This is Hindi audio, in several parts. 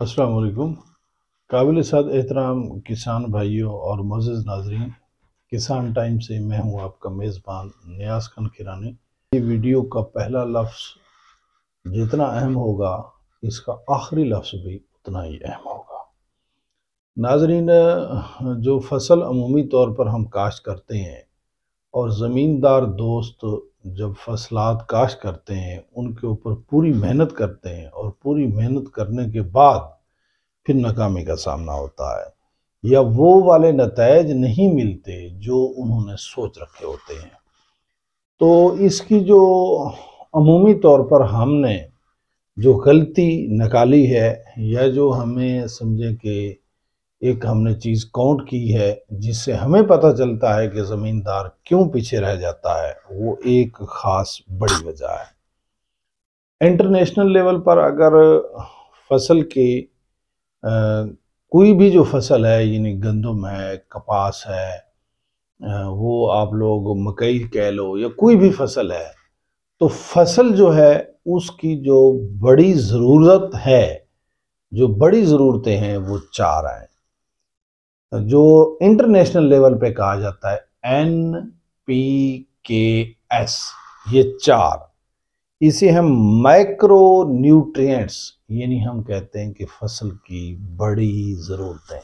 असलकुम काबिल साद एहतराम किसान भाइयों और मज़ नाजरीन किसान टाइम से मैं हूं आपका मेज़बान न्यास खान खिरानी ये वीडियो का पहला लफ्ज़ जितना अहम होगा इसका आखिरी लफ्ज़ भी उतना ही अहम होगा नाजरीन जो फसल अमूमी तौर पर हम काश्त करते हैं और ज़मींदार दोस्त जब फसलात काश करते हैं उनके ऊपर पूरी मेहनत करते हैं और पूरी मेहनत करने के बाद फिर नाकामी का सामना होता है या वो वाले नतज नहीं मिलते जो उन्होंने सोच रखे होते हैं तो इसकी जो अमूमी तौर पर हमने जो गलती निकाली है या जो हमें समझें कि एक हमने चीज़ काउंट की है जिससे हमें पता चलता है कि ज़मींदार क्यों पीछे रह जाता है वो एक ख़ास बड़ी वजह है इंटरनेशनल लेवल पर अगर फसल के आ, कोई भी जो फसल है यानी गंदम है कपास है वो आप लोग मकई कह लो या कोई भी फसल है तो फसल जो है उसकी जो बड़ी ज़रूरत है जो बड़ी ज़रूरतें हैं वो चार हैं तो जो इंटरनेशनल लेवल पे कहा जाता है एन पी के एस ये चार इसे हम माइक्रो न्यूट्रिएंट्स यानी हम कहते हैं कि फसल की बड़ी ज़रूरतें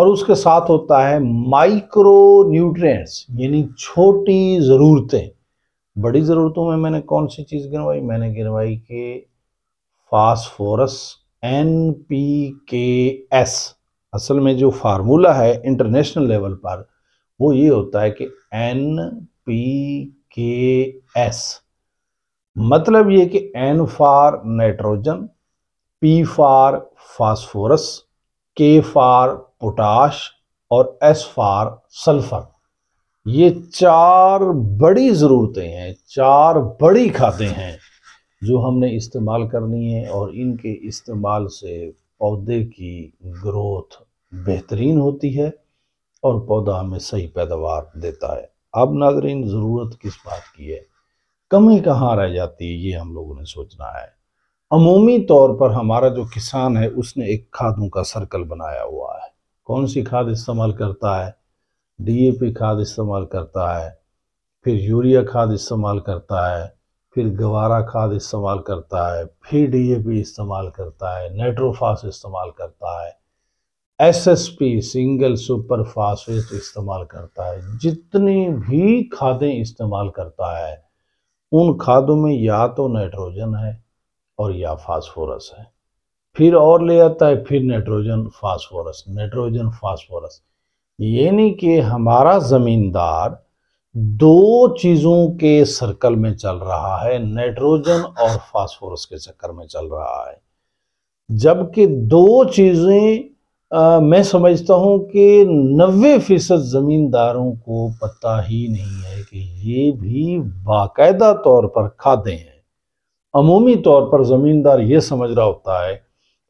और उसके साथ होता है माइक्रो न्यूट्रिएंट्स यानी छोटी ज़रूरतें बड़ी ज़रूरतों में मैंने कौन सी चीज़ गिनवाई मैंने गिनवाई के phosphorus N P K S असल में जो फार्मूला है इंटरनेशनल लेवल पर वो ये होता है कि एन पी के एस मतलब ये कि N for nitrogen P for phosphorus K for potash और एस फार सल्फर ये चार बड़ी ज़रूरतें हैं चार बड़ी खादें हैं जो हमने इस्तेमाल करनी है और इनके इस्तेमाल से पौधे की ग्रोथ बेहतरीन होती है और पौधा हमें सही पैदावार देता है अब नाजरीन ज़रूरत किस बात की है कमी कहाँ रह जाती है ये हम लोगों ने सोचना है अमूमी तौर पर हमारा जो किसान है उसने एक खादों का सर्कल बनाया हुआ है कौन सी खाद इस्तेमाल करता है डीएपी खाद इस्तेमाल करता है फिर यूरिया खाद इस्तेमाल करता है फिर गवारा खाद इस्तेमाल करता है फिर डीएपी इस्तेमाल करता है नेट्रोफास इस्तेमाल करता है एसएसपी सिंगल सुपर फास्फेट इस्तेमाल करता है जितनी भी खादें इस्तेमाल करता है उन खादों में या तो नाइट्रोजन है और या फास्फोरस है फिर और ले आता है फिर नाइट्रोजन फास्फोरस नाइट्रोजन फास्फोरस यानी कि हमारा ज़मींदार दो चीजों के सर्कल में चल रहा है नाइट्रोजन और फास्फोरस के चक्कर में चल रहा है जबकि दो चीजें मैं समझता हूं कि नब्बे फीसद जमींदारों को पता ही नहीं है कि ये भी बाकायदा तौर पर खाते हैं अमूमी तौर पर ज़मींदार ये समझ रहा होता है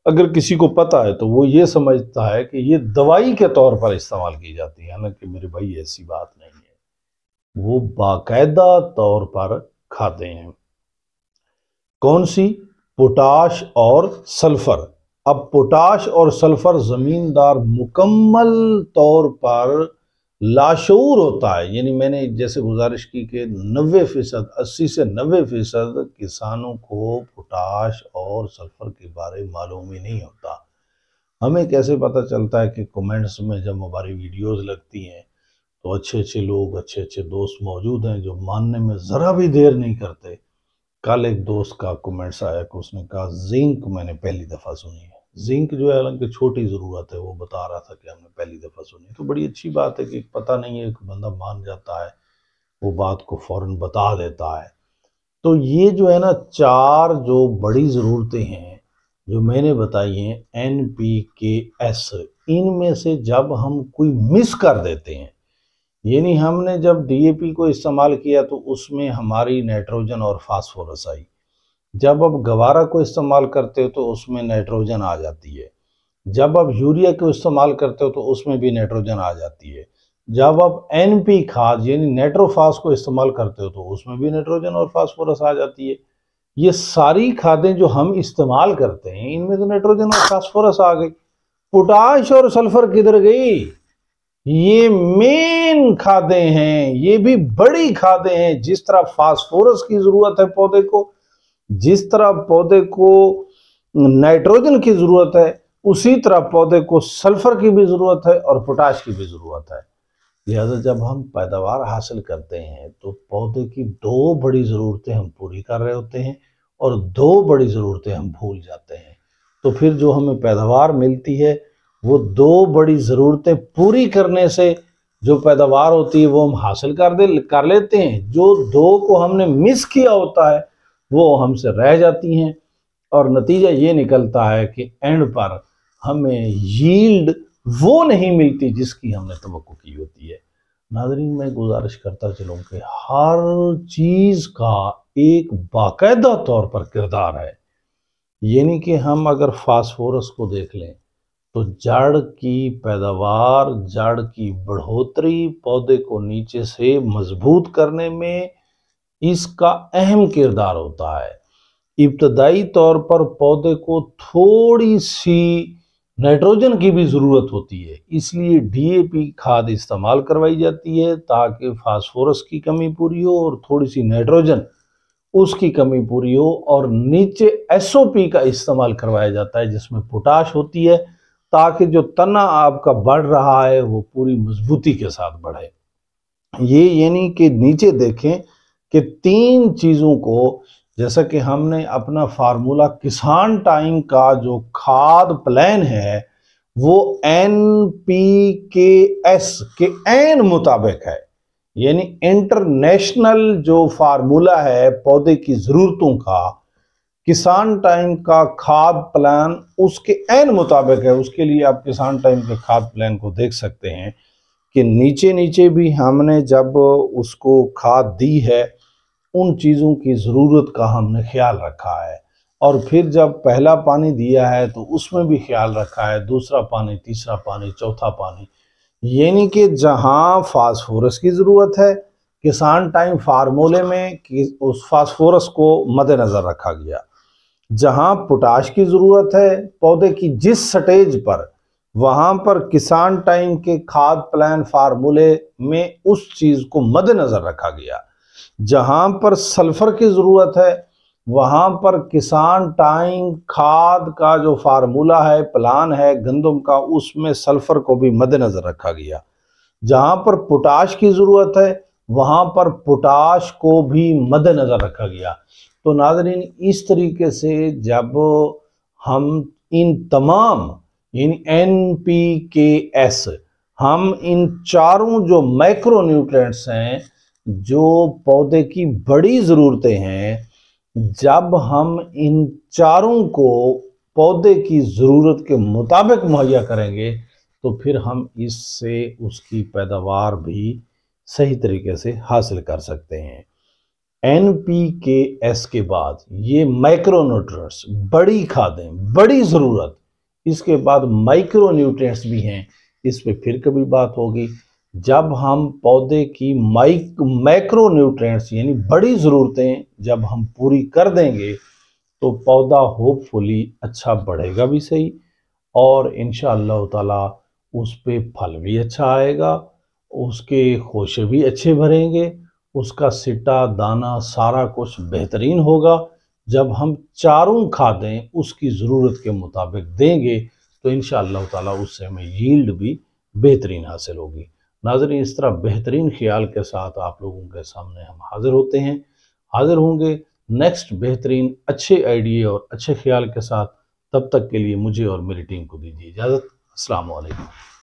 अगर किसी को पता है तो वो ये समझता है कि ये दवाई के तौर पर इस्तेमाल की जाती है हालांकि मेरे भाई ऐसी बात वो बाकायदा तौर पर खाते हैं कौन सी पोटाश और सल्फ़र अब पोटाश और सल्फ़र ज़मींदार मुकम्मल तौर पर लाशूर होता है यानी मैंने जैसे गुजारिश की कि नबे फ़ीसद अस्सी से नबे फ़ीसद किसानों को पोटाश और सल्फ़र के बारे में मालूम ही नहीं होता हमें कैसे पता चलता है कि कमेंट्स में जब हमारी वीडियोस लगती हैं तो अच्छे अच्छे लोग अच्छे अच्छे दोस्त मौजूद हैं जो मानने में ज़रा भी देर नहीं करते कल एक दोस्त का कमेंट्स आया कि उसने कहा जिंक मैंने पहली दफ़ा सुनी है जिंक जो है हालांकि छोटी ज़रूरत है वो बता रहा था कि हमने पहली दफ़ा सुनी तो बड़ी अच्छी बात है कि पता नहीं है एक बंदा मान जाता है वो बात को फ़ौर बता देता है तो ये जो है ना चार जो बड़ी ज़रूरतें हैं जो मैंने बताई हैं एन पी के एस इनमें से जब हम कोई मिस कर देते हैं यानी हमने जब डीएपी को इस्तेमाल किया तो उसमें हमारी नाइट्रोजन और फास्फोरस आई जब अब गवारा को इस्तेमाल करते हो तो उसमें नाइट्रोजन आ जाती है जब आप यूरिया को इस्तेमाल करते हो तो उसमें भी नाइट्रोजन आ जाती है जब आप एन पी खाद यानी नेट्रोफास को इस्तेमाल करते हो तो उसमें भी नाइट्रोजन और फास्फोरस आ जाती है ये सारी खादें जो हम इस्तेमाल करते हैं इनमें तो नाइट्रोजन और फास्फोरस आ गई पोटाश और सल्फर किधर गई ये मेन खादे हैं ये भी बड़ी खादे हैं जिस तरह फास्फोरस की जरूरत है पौधे को जिस तरह पौधे को नाइट्रोजन की जरूरत है उसी तरह पौधे को सल्फर की भी जरूरत है और पोटाश की भी जरूरत है लिहाजा जब हम पैदावार हासिल करते हैं तो पौधे की दो बड़ी ज़रूरतें हम पूरी कर रहे होते हैं और दो बड़ी ज़रूरतें हम भूल जाते हैं तो फिर जो हमें पैदावार मिलती है वो दो बड़ी ज़रूरतें पूरी करने से जो पैदावार होती है वो हम हासिल कर दे कर लेते हैं जो दो को हमने मिस किया होता है वो हमसे रह जाती हैं और नतीजा ये निकलता है कि एंड पर हमें यील्ड वो नहीं मिलती जिसकी हमने तो की होती है नाजरीन मैं गुजारिश करता चलूँ कि हर चीज़ का एक बाकायदा तौर पर किरदार है यानी कि हम अगर फास्फोरस को देख लें तो जड़ की पैदावार जड़ की बढ़ोतरी पौधे को नीचे से मजबूत करने में इसका अहम किरदार होता है इब्तदाई तौर पर पौधे को थोड़ी सी नाइट्रोजन की भी ज़रूरत होती है इसलिए डीएपी खाद इस्तेमाल करवाई जाती है ताकि फास्फोरस की कमी पूरी हो और थोड़ी सी नाइट्रोजन उसकी कमी पूरी हो और नीचे एसओपी का इस्तेमाल करवाया जाता है जिसमें पोटाश होती है ताकि जो तना आपका बढ़ रहा है वो पूरी मजबूती के साथ बढ़े ये यानी कि नीचे देखें कि तीन चीज़ों को जैसा कि हमने अपना फार्मूला किसान टाइम का जो खाद प्लान है वो एन पी के एस के एन मुताबिक है यानी इंटरनेशनल जो फार्मूला है पौधे की ज़रूरतों का किसान टाइम का खाद प्लान उसके एन मुताबिक है उसके लिए आप किसान टाइम के खाद प्लान को देख सकते हैं कि नीचे नीचे भी हमने जब उसको खाद दी है उन चीज़ों की ज़रूरत का हमने ख्याल रखा है और फिर जब पहला पानी दिया है तो उसमें भी ख्याल रखा है दूसरा पानी तीसरा पानी चौथा पानी यानी कि जहाँ फास्फोरस की ज़रूरत है किसान टाइम फार्मूले में कि उस फास्फोरस को मद्देनज़र रखा गया जहां पोटाश की ज़रूरत है पौधे की जिस स्टेज पर वहां पर किसान टाइम के खाद प्लान फार्मूले में उस चीज़ को मद्देनज़र रखा गया जहां पर सल्फर की ज़रूरत है वहां पर किसान टाइम खाद का जो फार्मूला है प्लान है गंदम का उसमें सल्फर को भी मद्देनज़र रखा गया जहां पर पोटाश की ज़रूरत है वहां पर पोटाश को भी मद्देनज़र रखा गया तो नाजरीन इस तरीके से जब हम इन तमाम इन एन पी के एस हम इन चारों जो माइक्रो न्यूट्रेंट्स हैं जो पौधे की बड़ी ज़रूरतें हैं जब हम इन चारों को पौधे की ज़रूरत के मुताबिक मुहैया करेंगे तो फिर हम इससे उसकी पैदावार भी सही तरीके से हासिल कर सकते हैं एन पी के एस के बाद ये माइक्रोन्यूट्रंट्स बड़ी खादें बड़ी ज़रूरत इसके बाद माइक्रोन्यूट्रिएंट्स भी हैं इस पर फिर कभी बात होगी जब हम पौधे की माइक माइक्रोन्यूट्रिएंट्स यानी बड़ी ज़रूरतें जब हम पूरी कर देंगे तो पौधा होपफुली अच्छा बढ़ेगा भी सही और इन ताला उस पर फल भी अच्छा आएगा उसके खोशे भी अच्छे भरेंगे उसका सिटा दाना सारा कुछ बेहतरीन होगा जब हम चारों खादें उसकी ज़रूरत के मुताबिक देंगे तो इन ताला उससे हमें यील्ड भी बेहतरीन हासिल होगी नाजरी इस तरह बेहतरीन ख्याल के साथ आप लोगों के सामने हम हाज़िर होते हैं हाज़िर होंगे नेक्स्ट बेहतरीन अच्छे आइडिए और अच्छे ख्याल के साथ तब तक के लिए मुझे और मेरी टीम को दीजिए इजाज़त असलकम